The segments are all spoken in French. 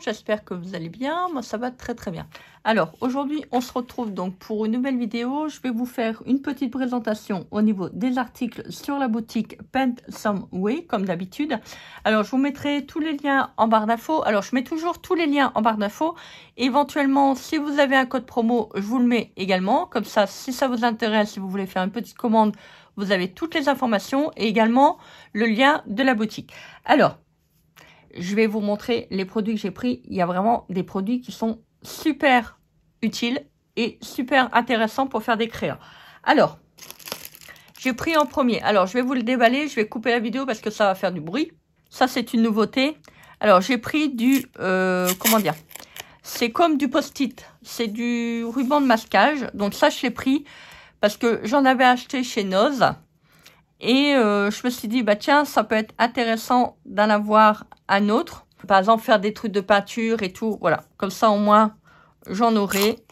j'espère que vous allez bien, moi ça va très très bien. Alors aujourd'hui on se retrouve donc pour une nouvelle vidéo, je vais vous faire une petite présentation au niveau des articles sur la boutique Paint Some Way comme d'habitude. Alors je vous mettrai tous les liens en barre d'infos, alors je mets toujours tous les liens en barre d'infos, éventuellement si vous avez un code promo je vous le mets également, comme ça si ça vous intéresse, si vous voulez faire une petite commande, vous avez toutes les informations et également le lien de la boutique. Alors, je vais vous montrer les produits que j'ai pris. Il y a vraiment des produits qui sont super utiles et super intéressants pour faire des créas. Alors, j'ai pris en premier. Alors, je vais vous le déballer. Je vais couper la vidéo parce que ça va faire du bruit. Ça, c'est une nouveauté. Alors, j'ai pris du... Euh, comment dire C'est comme du post-it. C'est du ruban de masquage. Donc, ça, je l'ai pris parce que j'en avais acheté chez Noz. Et euh, je me suis dit, bah tiens, ça peut être intéressant d'en avoir un autre. Par exemple, faire des trucs de peinture et tout. Voilà, comme ça au moins, j'en aurai.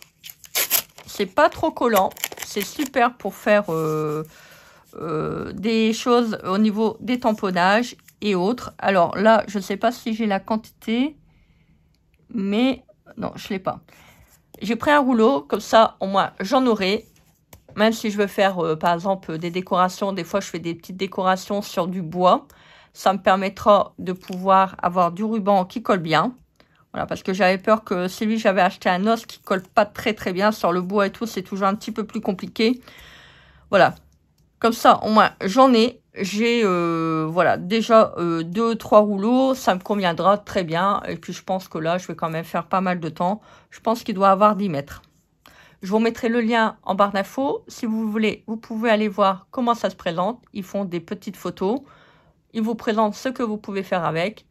C'est pas trop collant. C'est super pour faire euh, euh, des choses au niveau des tamponnages et autres. Alors là, je ne sais pas si j'ai la quantité. Mais non, je ne l'ai pas. J'ai pris un rouleau, comme ça au moins j'en aurai. Même si je veux faire, euh, par exemple, euh, des décorations, des fois je fais des petites décorations sur du bois. Ça me permettra de pouvoir avoir du ruban qui colle bien. Voilà, parce que j'avais peur que celui que j'avais acheté un os qui colle pas très très bien sur le bois et tout, c'est toujours un petit peu plus compliqué. Voilà, comme ça au moins j'en ai. J'ai euh, voilà déjà deux trois rouleaux, ça me conviendra très bien. Et puis je pense que là, je vais quand même faire pas mal de temps. Je pense qu'il doit avoir 10 mètres. Je vous mettrai le lien en barre d'infos. Si vous voulez, vous pouvez aller voir comment ça se présente. Ils font des petites photos. Ils vous présentent ce que vous pouvez faire avec.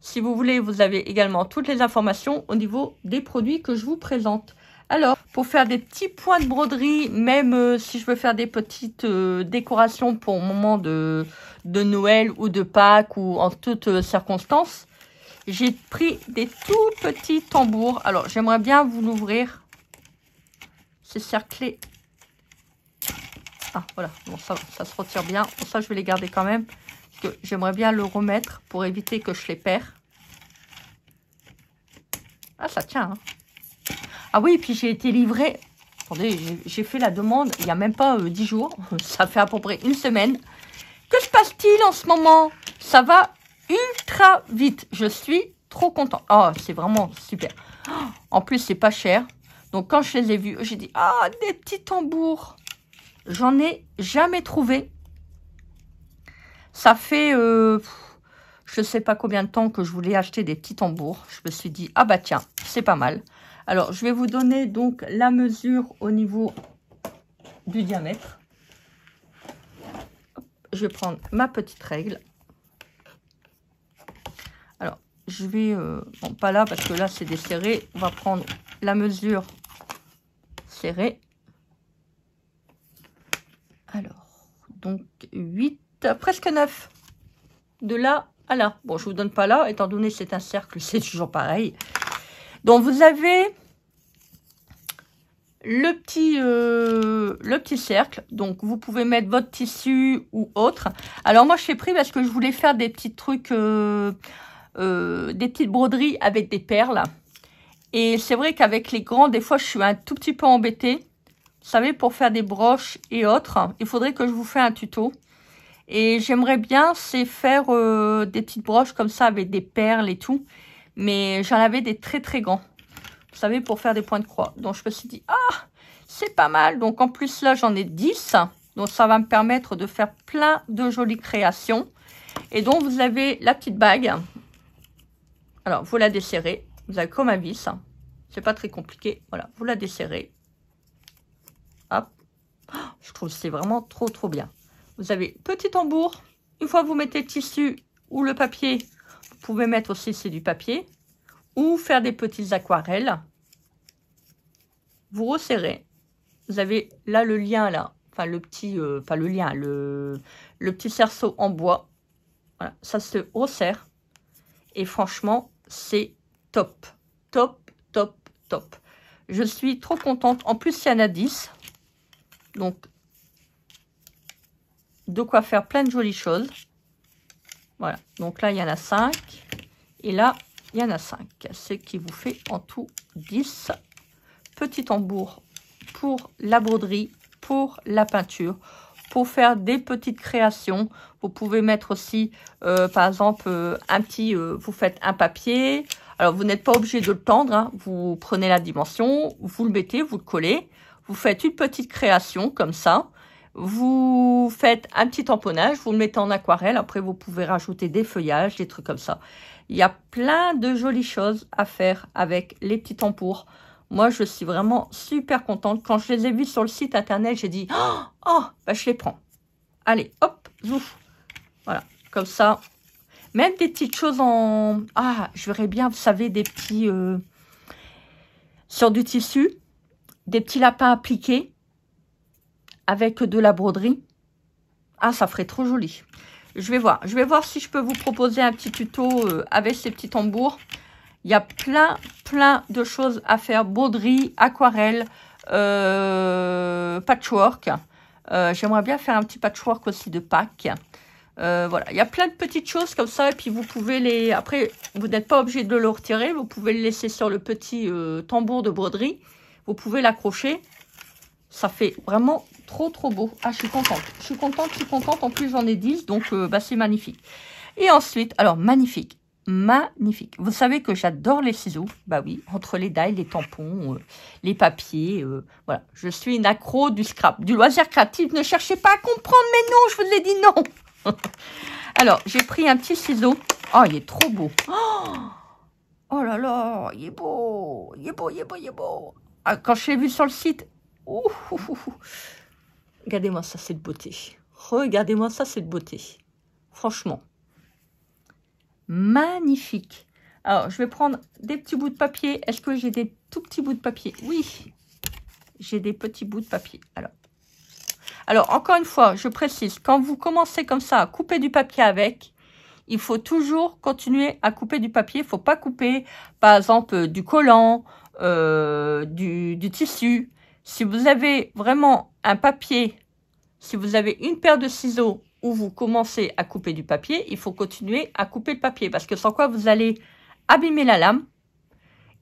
Si vous voulez, vous avez également toutes les informations au niveau des produits que je vous présente. Alors, pour faire des petits points de broderie, même euh, si je veux faire des petites euh, décorations pour le moment de, de, Noël ou de Pâques ou en toutes euh, circonstances, j'ai pris des tout petits tambours. Alors, j'aimerais bien vous l'ouvrir c'est cerclé. Ah, voilà, bon, ça, ça se retire bien. Pour ça, je vais les garder quand même, parce que j'aimerais bien le remettre pour éviter que je les perds. Ah, ça tient, hein. Ah oui, et puis j'ai été livré. Attendez, j'ai fait la demande il n'y a même pas euh, dix 10 jours. Ça fait à peu près une semaine. Que se passe-t-il en ce moment Ça va ultra vite. Je suis trop contente. Ah c'est vraiment super. En plus, c'est pas cher. Donc, quand je les ai vus, j'ai dit, ah, des petits tambours. J'en ai jamais trouvé. Ça fait, euh, je ne sais pas combien de temps que je voulais acheter des petits tambours. Je me suis dit, ah bah tiens, c'est pas mal. Alors, je vais vous donner donc la mesure au niveau du diamètre. Je vais prendre ma petite règle. Alors, je vais... Euh, bon, pas là, parce que là, c'est desserré. On va prendre la mesure alors, donc 8, presque 9. De là à là. Bon, je vous donne pas là, étant donné c'est un cercle, c'est toujours pareil. Donc, vous avez le petit, euh, le petit cercle. Donc, vous pouvez mettre votre tissu ou autre. Alors, moi, je suis pris parce que je voulais faire des petits trucs, euh, euh, des petites broderies avec des perles. Et c'est vrai qu'avec les grands, des fois, je suis un tout petit peu embêtée. Vous savez, pour faire des broches et autres, il faudrait que je vous fasse un tuto. Et j'aimerais bien, c'est faire euh, des petites broches comme ça avec des perles et tout. Mais j'en avais des très très grands. Vous savez, pour faire des points de croix. Donc je me suis dit, ah, c'est pas mal. Donc en plus là, j'en ai 10. Donc ça va me permettre de faire plein de jolies créations. Et donc vous avez la petite bague. Alors vous la desserrez. Vous avez comme un vis. C'est pas très compliqué. Voilà, vous la desserrez. Hop. Oh, je trouve c'est vraiment trop, trop bien. Vous avez petit tambour. Une fois que vous mettez le tissu ou le papier, vous pouvez mettre aussi c'est du papier ou faire des petites aquarelles. Vous resserrez. Vous avez là le lien là, enfin le petit, euh, le lien, le, le petit cerceau en bois. Voilà, ça se resserre. Et franchement, c'est top, top, top, top. Je suis trop contente. En plus, il y en a 10. Donc, de quoi faire plein de jolies choses. Voilà. Donc là, il y en a 5. Et là, il y en a 5. Ce qui vous fait en tout 10. Petit tambours pour la broderie, pour la peinture, pour faire des petites créations. Vous pouvez mettre aussi, euh, par exemple, euh, un petit... Euh, vous faites un papier, alors, vous n'êtes pas obligé de le tendre. Hein. Vous prenez la dimension, vous le mettez, vous le collez. Vous faites une petite création comme ça. Vous faites un petit tamponnage, vous le mettez en aquarelle. Après, vous pouvez rajouter des feuillages, des trucs comme ça. Il y a plein de jolies choses à faire avec les petits tampons. Moi, je suis vraiment super contente. Quand je les ai vus sur le site internet, j'ai dit « Oh, oh bah, je les prends. » Allez, hop, zouf. Voilà, comme ça, même des petites choses en... Ah, je verrais bien, vous savez, des petits... Euh, sur du tissu, des petits lapins appliqués avec de la broderie. Ah, ça ferait trop joli. Je vais voir. Je vais voir si je peux vous proposer un petit tuto euh, avec ces petits tambours. Il y a plein, plein de choses à faire. Broderie, aquarelle, euh, patchwork. J'aimerais bien faire un petit patchwork aussi de Pâques. Euh, voilà, il y a plein de petites choses comme ça, et puis vous pouvez les... Après, vous n'êtes pas obligé de le retirer, vous pouvez le laisser sur le petit euh, tambour de broderie, vous pouvez l'accrocher. Ça fait vraiment trop, trop beau. Ah, je suis contente, je suis contente, je suis contente. En plus, j'en ai 10, donc euh, bah, c'est magnifique. Et ensuite, alors, magnifique, magnifique. Vous savez que j'adore les ciseaux, bah oui, entre les dailles, les tampons, les papiers, voilà. Je suis une accro du scrap, du loisir créatif. Ne cherchez pas à comprendre, mais non, je vous l'ai dit, non Alors, j'ai pris un petit ciseau. Oh, il est trop beau. Oh, là là, il est beau. Il est beau, il est beau, il est beau. Ah, quand je l'ai vu sur le site, regardez-moi ça, c'est de beauté. Regardez-moi ça, c'est de beauté. Franchement, magnifique. Alors, je vais prendre des petits bouts de papier. Est-ce que j'ai des tout petits bouts de papier Oui, j'ai des petits bouts de papier. Alors, alors, encore une fois, je précise, quand vous commencez comme ça à couper du papier avec, il faut toujours continuer à couper du papier. Il ne faut pas couper, par exemple, du collant, euh, du, tissu. Si vous avez vraiment un papier, si vous avez une paire de ciseaux où vous commencez à couper du papier, il faut continuer à couper le papier parce que sans quoi vous allez abîmer la lame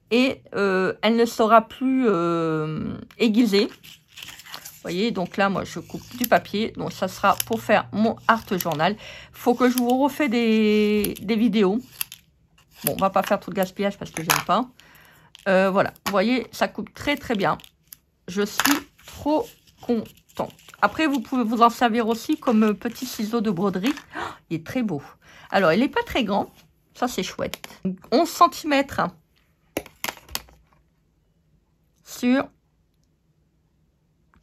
et euh, elle ne sera plus euh, aiguisée voyez, donc là, moi, je coupe du papier. Donc, ça sera pour faire mon art journal. faut que je vous refais des, vidéos. Bon, on va pas faire tout le gaspillage parce que j'aime pas. Euh, voilà, vous voyez, ça coupe très, très bien. Je suis trop contente. Après, vous pouvez vous en servir aussi comme petit ciseau de broderie. Oh, il est très beau. Alors, il n'est pas très grand. Ça, c'est chouette. 11 cm sur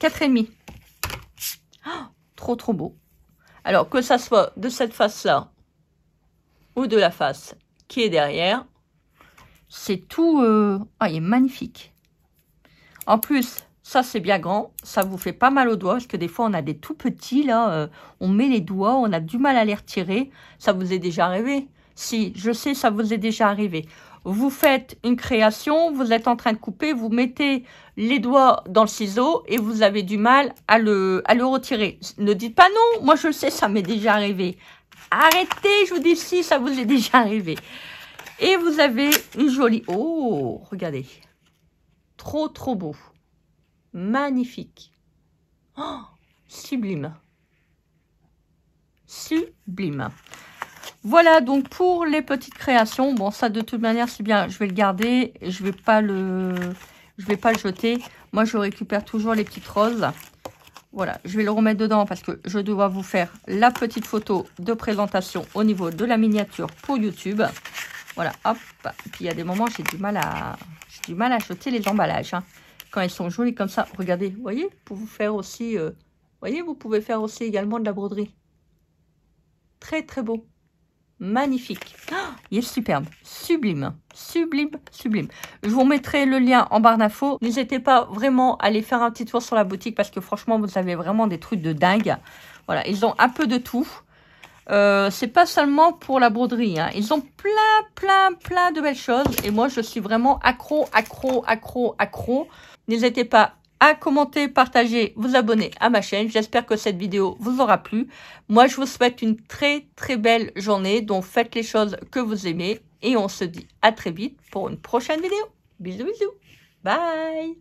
4,5. trop, trop beau. Alors, que ça soit de cette face-là ou de la face qui est derrière, c'est tout... Euh, ah, il est magnifique. En plus, ça, c'est bien grand. Ça vous fait pas mal aux doigts, parce que des fois, on a des tout petits, là. Euh, on met les doigts, on a du mal à les retirer. Ça vous est déjà arrivé Si, je sais, ça vous est déjà arrivé vous faites une création, vous êtes en train de couper, vous mettez les doigts dans le ciseau et vous avez du mal à le, à le retirer. Ne dites pas non, moi je le sais, ça m'est déjà arrivé. Arrêtez, je vous dis si, ça vous est déjà arrivé. Et vous avez une jolie... Oh, regardez. Trop, trop beau. Magnifique. Oh, sublime. Sublime. Voilà donc pour les petites créations. Bon, ça de toute manière, c'est bien. Je vais le garder. Je vais pas le, je vais pas le jeter. Moi, je récupère toujours les petites roses. Voilà, je vais le remettre dedans parce que je dois vous faire la petite photo de présentation au niveau de la miniature pour YouTube. Voilà, hop. Puis il y a des moments, j'ai du mal à, du mal à jeter les emballages. Hein. Quand ils sont jolis comme ça, regardez, vous voyez, pour vous faire aussi, euh, vous voyez, vous pouvez faire aussi également de la broderie. Très, très beau magnifique. il est superbe, sublime, sublime, sublime. Je vous mettrai le lien en barre d'infos. N'hésitez pas vraiment à aller faire un petit tour sur la boutique parce que franchement, vous avez vraiment des trucs de dingue. Voilà, ils ont un peu de tout. Euh, c'est pas seulement pour la broderie. Hein. Ils ont plein, plein, plein de belles choses. Et moi, je suis vraiment accro, accro, accro, accro. N'hésitez pas à commenter, partager, vous abonner à ma chaîne. J'espère que cette vidéo vous aura plu. Moi, je vous souhaite une très très belle journée. Donc, faites les choses que vous aimez. Et on se dit à très vite pour une prochaine vidéo. Bisous bisous. Bye